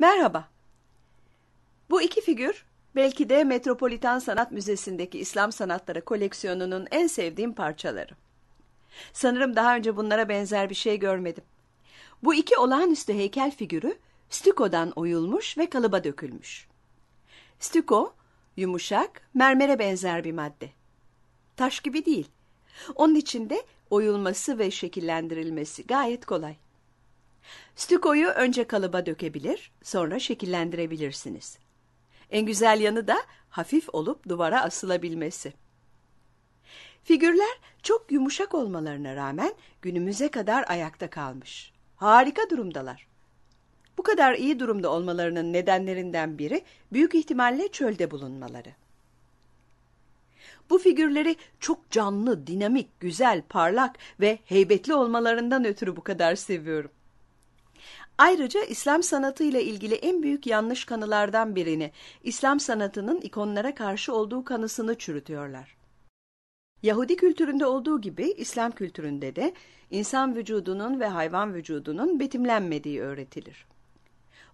Merhaba. Bu iki figür belki de Metropolitan Sanat Müzesi'ndeki İslam sanatları koleksiyonunun en sevdiğim parçaları. Sanırım daha önce bunlara benzer bir şey görmedim. Bu iki olağanüstü heykel figürü stükodan oyulmuş ve kalıba dökülmüş. Stüko, yumuşak, mermere benzer bir madde. Taş gibi değil. Onun içinde oyulması ve şekillendirilmesi gayet kolay. Stükoyu önce kalıba dökebilir, sonra şekillendirebilirsiniz. En güzel yanı da hafif olup duvara asılabilmesi. Figürler çok yumuşak olmalarına rağmen günümüze kadar ayakta kalmış. Harika durumdalar. Bu kadar iyi durumda olmalarının nedenlerinden biri büyük ihtimalle çölde bulunmaları. Bu figürleri çok canlı, dinamik, güzel, parlak ve heybetli olmalarından ötürü bu kadar seviyorum. Ayrıca İslam sanatı ile ilgili en büyük yanlış kanılardan birini, İslam sanatının ikonlara karşı olduğu kanısını çürütüyorlar. Yahudi kültüründe olduğu gibi İslam kültüründe de insan vücudunun ve hayvan vücudunun betimlenmediği öğretilir.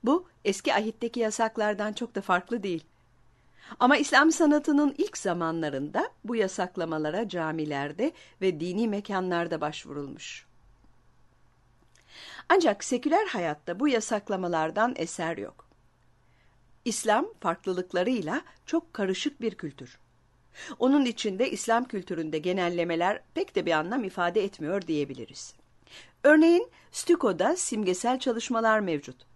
Bu eski ahitteki yasaklardan çok da farklı değil. Ama İslam sanatının ilk zamanlarında bu yasaklamalara camilerde ve dini mekanlarda başvurulmuş. Ancak seküler hayatta bu yasaklamalardan eser yok. İslam farklılıklarıyla çok karışık bir kültür. Onun içinde İslam kültüründe genellemeler pek de bir anlam ifade etmiyor diyebiliriz. Örneğin Stüko'da simgesel çalışmalar mevcut.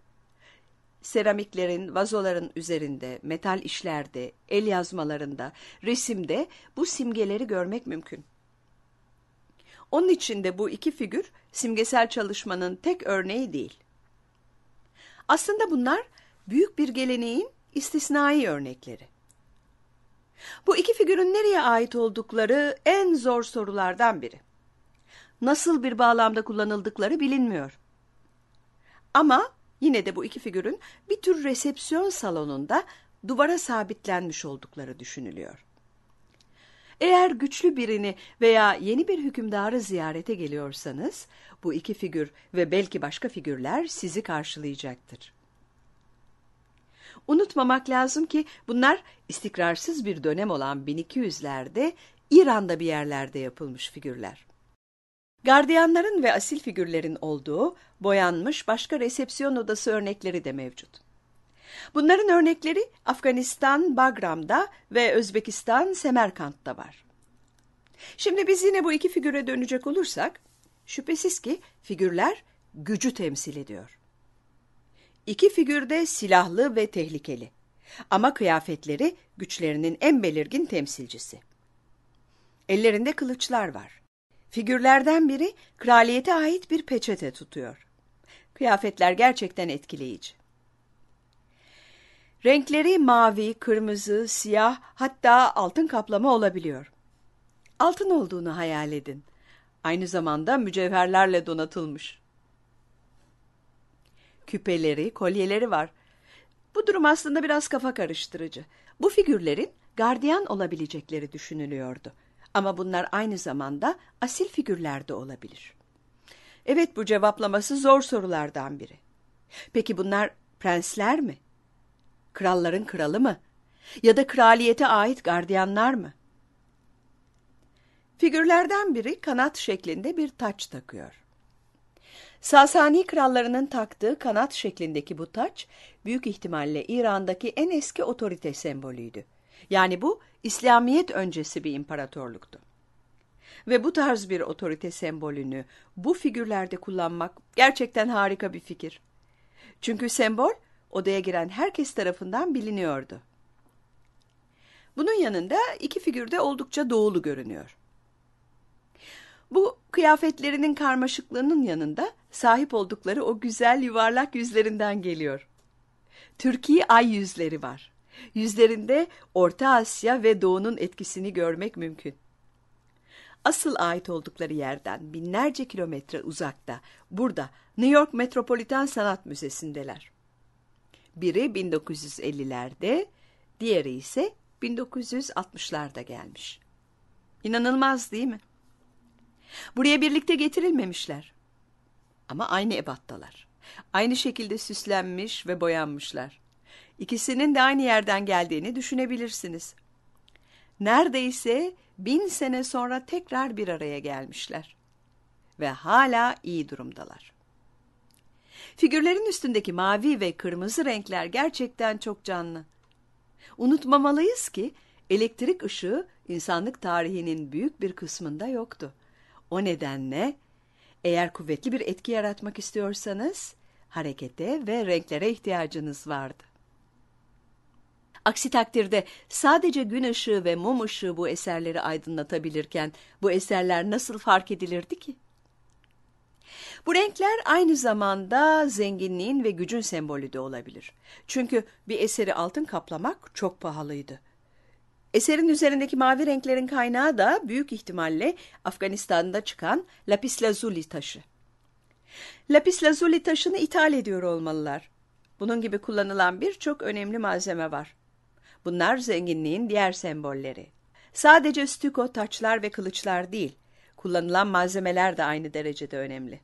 Seramiklerin, vazoların üzerinde, metal işlerde, el yazmalarında, resimde bu simgeleri görmek mümkün. Onun için de bu iki figür simgesel çalışmanın tek örneği değil. Aslında bunlar büyük bir geleneğin istisnai örnekleri. Bu iki figürün nereye ait oldukları en zor sorulardan biri. Nasıl bir bağlamda kullanıldıkları bilinmiyor. Ama yine de bu iki figürün bir tür resepsiyon salonunda duvara sabitlenmiş oldukları düşünülüyor. Eğer güçlü birini veya yeni bir hükümdarı ziyarete geliyorsanız, bu iki figür ve belki başka figürler sizi karşılayacaktır. Unutmamak lazım ki bunlar istikrarsız bir dönem olan 1200'lerde İran'da bir yerlerde yapılmış figürler. Gardiyanların ve asil figürlerin olduğu boyanmış başka resepsiyon odası örnekleri de mevcut. Bunların örnekleri Afganistan Bagram'da ve Özbekistan Semerkant'ta var. Şimdi biz yine bu iki figüre dönecek olursak, şüphesiz ki figürler gücü temsil ediyor. İki figür de silahlı ve tehlikeli. Ama kıyafetleri güçlerinin en belirgin temsilcisi. Ellerinde kılıçlar var. Figürlerden biri kraliyete ait bir peçete tutuyor. Kıyafetler gerçekten etkileyici. Renkleri mavi, kırmızı, siyah hatta altın kaplama olabiliyor. Altın olduğunu hayal edin. Aynı zamanda mücevherlerle donatılmış. Küpeleri, kolyeleri var. Bu durum aslında biraz kafa karıştırıcı. Bu figürlerin gardiyan olabilecekleri düşünülüyordu. Ama bunlar aynı zamanda asil figürler de olabilir. Evet bu cevaplaması zor sorulardan biri. Peki bunlar prensler mi? kralların kralı mı? Ya da kraliyete ait gardiyanlar mı? Figürlerden biri kanat şeklinde bir taç takıyor. Sasani krallarının taktığı kanat şeklindeki bu taç, büyük ihtimalle İran'daki en eski otorite sembolüydü. Yani bu, İslamiyet öncesi bir imparatorluktu. Ve bu tarz bir otorite sembolünü bu figürlerde kullanmak gerçekten harika bir fikir. Çünkü sembol, odaya giren herkes tarafından biliniyordu. Bunun yanında iki figür de oldukça doğulu görünüyor. Bu kıyafetlerinin karmaşıklığının yanında sahip oldukları o güzel yuvarlak yüzlerinden geliyor. Türkiye ay yüzleri var. Yüzlerinde Orta Asya ve Doğu'nun etkisini görmek mümkün. Asıl ait oldukları yerden binlerce kilometre uzakta, burada New York Metropolitan Sanat Müzesi'ndeler. Biri 1950'lerde, diğeri ise 1960'larda gelmiş. İnanılmaz değil mi? Buraya birlikte getirilmemişler. Ama aynı ebattalar. Aynı şekilde süslenmiş ve boyanmışlar. İkisinin de aynı yerden geldiğini düşünebilirsiniz. Neredeyse bin sene sonra tekrar bir araya gelmişler. Ve hala iyi durumdalar.'' Figürlerin üstündeki mavi ve kırmızı renkler gerçekten çok canlı. Unutmamalıyız ki elektrik ışığı insanlık tarihinin büyük bir kısmında yoktu. O nedenle eğer kuvvetli bir etki yaratmak istiyorsanız harekete ve renklere ihtiyacınız vardı. Aksi takdirde sadece gün ışığı ve mum ışığı bu eserleri aydınlatabilirken bu eserler nasıl fark edilirdi ki? Bu renkler aynı zamanda zenginliğin ve gücün sembolü de olabilir. Çünkü bir eseri altın kaplamak çok pahalıydı. Eserin üzerindeki mavi renklerin kaynağı da büyük ihtimalle Afganistan'da çıkan lapis lazuli taşı. Lapis lazuli taşını ithal ediyor olmalılar. Bunun gibi kullanılan birçok önemli malzeme var. Bunlar zenginliğin diğer sembolleri. Sadece stüko, taçlar ve kılıçlar değil, Kullanılan malzemeler de aynı derecede önemli.